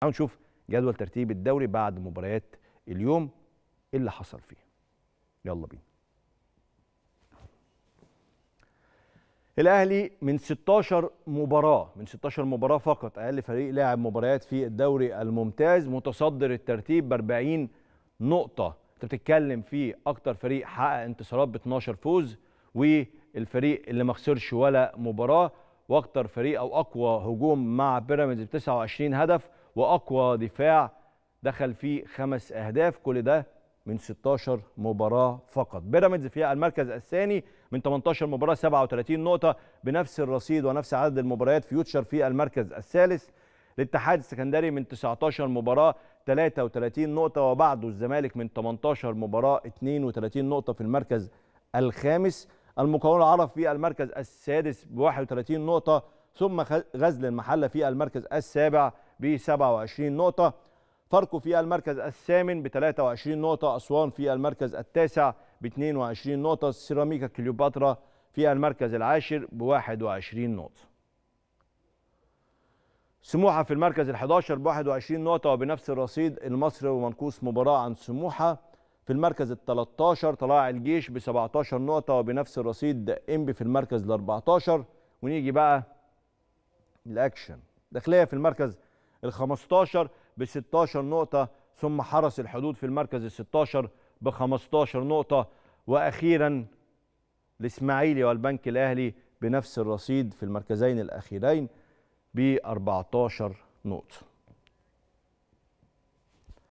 تعالوا نشوف جدول ترتيب الدوري بعد مباريات اليوم اللي حصل فيه يلا بينا الاهلي من 16 مباراه من 16 مباراه فقط اقل فريق لاعب مباريات في الدوري الممتاز متصدر الترتيب ب 40 نقطه انت بتتكلم في اكتر فريق حقق انتصارات ب 12 فوز والفريق اللي ما خسرش ولا مباراه واكتر فريق او اقوى هجوم مع بيراميدز ب 29 هدف واقوى دفاع دخل فيه خمس اهداف كل ده من 16 مباراه فقط بيراميدز في المركز الثاني من 18 مباراه 37 نقطه بنفس الرصيد ونفس عدد المباريات فيوتشر في المركز الثالث الاتحاد السكندري من 19 مباراه 33 نقطه وبعده الزمالك من 18 مباراه 32 نقطه في المركز الخامس المقاول العرب في المركز السادس ب 31 نقطه ثم غزل المحله في المركز السابع ب 27 نقطه فاركو في المركز الثامن ب 23 نقطه اسوان في المركز التاسع ب 22 نقطه سيراميكا كليوباترا في المركز العاشر ب 21 نقطه سموحه في المركز ال11 ب 21 نقطه وبنفس الرصيد المصري ومنقوص مباراه عن سموحه في المركز ال13 طلائع الجيش ب 17 نقطه وبنفس الرصيد انبي في المركز ال14 ونيجي بقى الاكشن داخليه في المركز ال 15 ب 16 نقطه ثم حرس الحدود في المركز ال 16 ب 15 نقطه واخيرا الاسماعيلي والبنك الاهلي بنفس الرصيد في المركزين الاخيرين ب 14 نقطه